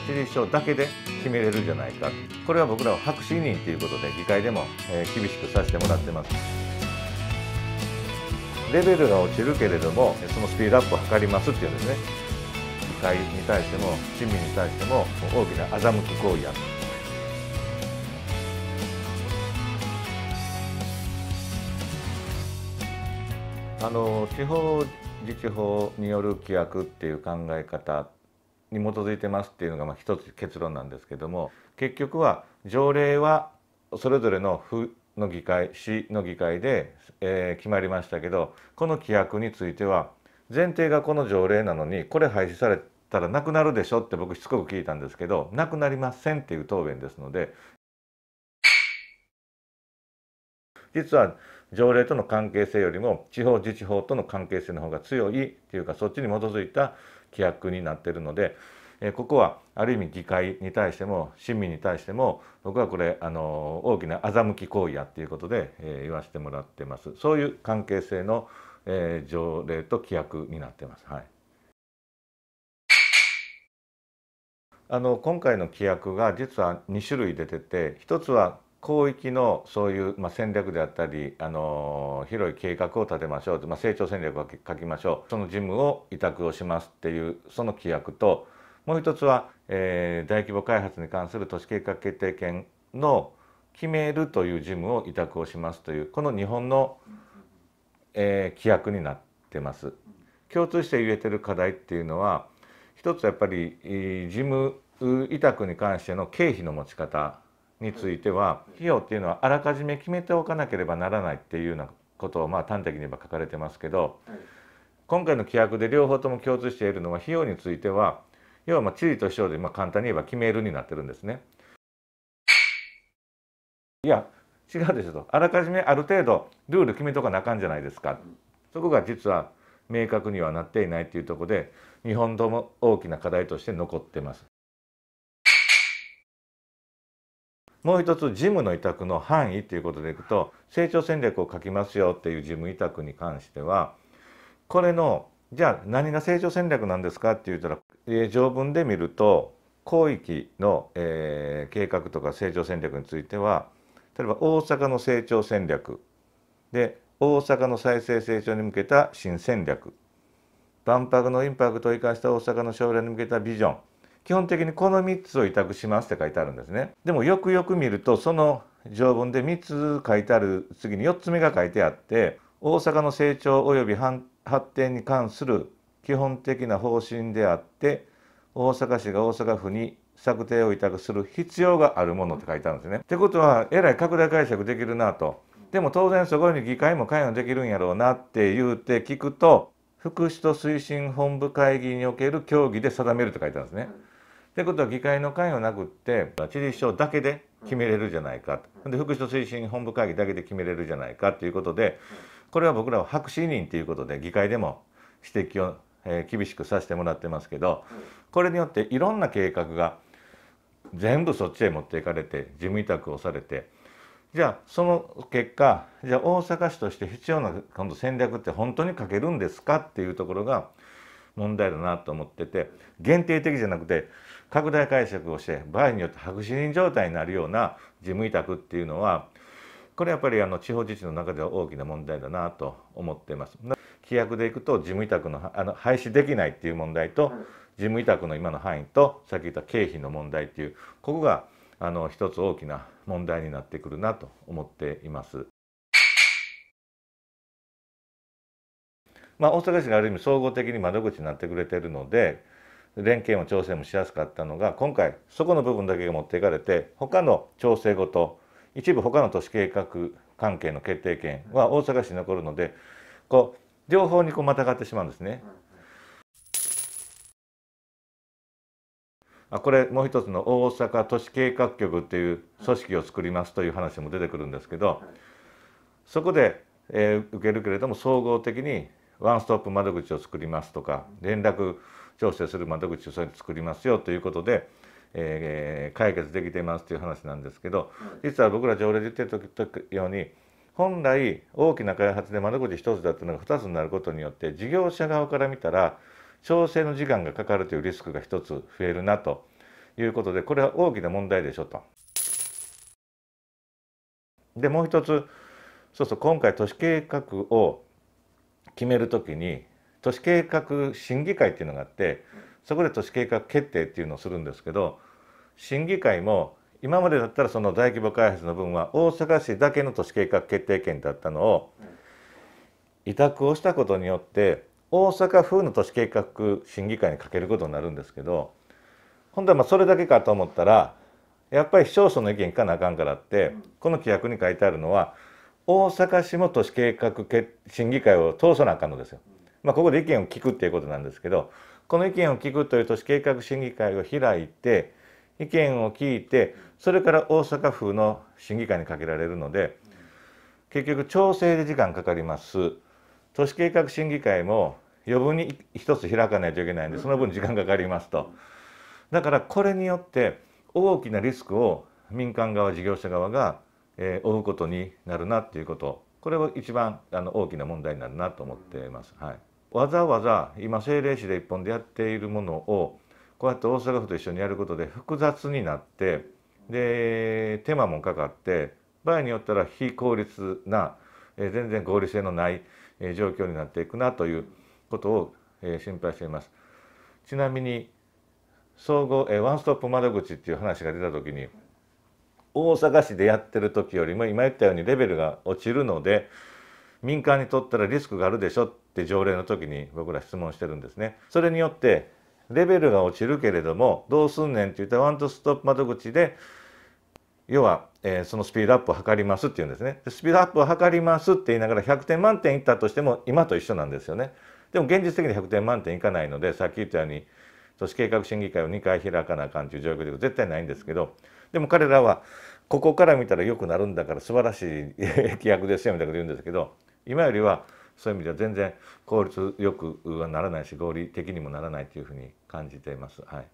地理省だけで決めれるじゃないかこれは僕らは白紙委任ということで議会でも、え厳しくさせてもらってますレベルが落ちるけれどもそのスピードアップを図りますっていうんですね議会に対しても市民に対しても大きな欺く行為やあの地方自治法による規約っていう考え方に基づいてますっていうのがまあ一つ結論なんですけども結局は条例はそれぞれの府の議会市の議会で、えー、決まりましたけどこの規約については前提がこの条例なのにこれ廃止されたらなくなるでしょって僕しつこく聞いたんですけどなくなりませんっていう答弁ですので実は条例との関係性よりも地方自治法との関係性の方が強いっていうかそっちに基づいた規約になっているので、えー、ここはある意味議会に対しても市民に対しても僕はこれあの大きな欺き行為やっていうことで、えー、言わせてもらってますそういう関係性の、えー、条例と規約になってます。はいあの今回の規約が実は2種類出てて一つは広域のそういう、まあ、戦略であったり、あのー、広い計画を立てましょう、まあ、成長戦略を書きましょうその事務を委託をしますっていうその規約ともう一つは、えー、大規模開発に関する都市計画決定権の決めるという事務を委託をしますというこの日本の、えー、規約になってます。共通して言えてる課題っていうのは一つやっぱり事務委託に関しての経費の持ち方については費用っていうのはあらかじめ決めておかなければならないっていうようなことをまあ端的に言えば書かれてますけど、今回の規約で両方とも共通しているのは費用については要はまあ地理と省でまあ簡単に言えば決めるになってるんですね。いや違うでしょとあらかじめある程度ルール決めとかなあかんじゃないですかそこが実は明確にはなっていないっていうとこで日本とも大きな課題として残ってます。もう一つ事務の委託の範囲っていうことでいくと成長戦略を書きますよっていう事務委託に関してはこれのじゃあ何が成長戦略なんですかって言ったら、え条文で見ると広域の、え計画とか成長戦略については例えば大阪の成長戦略で大阪の再生成長に向けた新戦略万博のインパクトを生かした大阪の将来に向けたビジョン基本的にこの3つを委託しますって書いてあるんですね。でもよくよく見るとその条文で3つ書いてある次に4つ目が書いてあって大阪の成長及び発展に関する基本的な方針であって大阪市が大阪府に策定を委託する必要があるものって書いてあるんですね。ってことはえらい拡大解釈できるなと。でも当然そこに議会も関与できるんやろうなって言うて聞くと福祉と推進本部会議における協議で定めると書いてあるんですね。ってことは議会の関与なくって知事省だけで決めれるじゃないかで福祉と推進本部会議だけで決めれるじゃないかということでこれは僕らは白紙委任ということで議会でも指摘を、えー、厳しくさせてもらってますけどこれによっていろんな計画が全部そっちへ持っていかれて事務委託をされてじゃあその結果じゃあ大阪市として必要な今度戦略って本当に書けるんですかっていうところが問題だなと思ってて限定的じゃなくて拡大解釈をして場合によって白紙人状態になるような事務委託っていうのはこれやっぱりあの地方自治の中では大きな問題だなと思ってます。規約でいくと事務委託のあの廃止できないっていう問題と事務委託の今の範囲とさっき言った経費の問題っていうここがあの一つ大きな問題になってくるなと思っています。まあ、大阪市がある意味総合的に窓口になってくれてるので連携も調整もしやすかったのが今回そこの部分だけが持っていかれて他の調整ごと一部他の都市計画関係の決定権は大阪市に残るのでこう両方にこうまたがってしまうんですね。あこれもう一つの大阪都市計画局っていう組織を作りますという話も出てくるんですけどそこで、え受けるけれども総合的にワンストップ窓口を作りますとか連絡調整する窓口を作りますよということで、えー、解決できていますという話なんですけど実は僕ら条例で言ってたように本来大きな開発で窓口1つだったのが2つになることによって事業者側から見たら調整の時間がかかるというリスクが1つ増えるなということでこれは大きな問題でしょと。でもう一つそうそう今回都市計画を決める時に都市計画審議会っていうのがあってそこで都市計画決定っていうのをするんですけど審議会も今までだったらその大規模開発の分は大阪市だけの都市計画決定権だったのを委託をしたことによって大阪府の都市計画審議会にかけることになるんですけど今度はまあそれだけかと思ったらやっぱり市町村の意見聞かなあかんからってこの規約に書いてあるのは大阪市も都市計画審議会を通さなあかんのですよ。まあ、ここで意見を聞くっていうことなんですけどこの意見を聞くという都市計画審議会を開いて意見を聞いてそれから大阪府の審議会にかけられるので結局調整で時間かかります都市計画審議会も余分に一つ開かないといけないんでその分時間かかりますとだからこれによって大きなリスクを民間側事業者側がえー、追うことになるなっていうことこれは一番あの大きな問題になるなと思っています。はい、わざわざ今政令市で一本でやっているものをこうやって大阪府と一緒にやることで複雑になってで手間もかかって場合によったら非効率な、えー、全然合理性のない、えー、状況になっていくなということを、えー、心配しています。ちなみに総合、えー、ワンストップ窓口っていう話が出た時に大阪市でやってる時よりも今言ったようにレベルが落ちるので民間にとったらリスクがあるでしょって条例の時に僕ら質問してるんですね。それによってレベルが落ちるけれどもどうすんねんって言ったらワントストップ窓口で要は、えー、そのスピードアップを図りますっていうんですねスピードアップを測りますって言いながら100点満点いったとしても今と一緒なんですよねでも現実的に100点満点いかないのでさっき言ったように都市計画審議会を2回開かなあかんという状況では絶対ないんですけどでも彼らはここから見たら良くなるんだから素晴らしい規約ですよみたいなこと言うんですけど今よりはそういう意味では全然効率よくはならないし合理的にもならないというふうに感じています。はい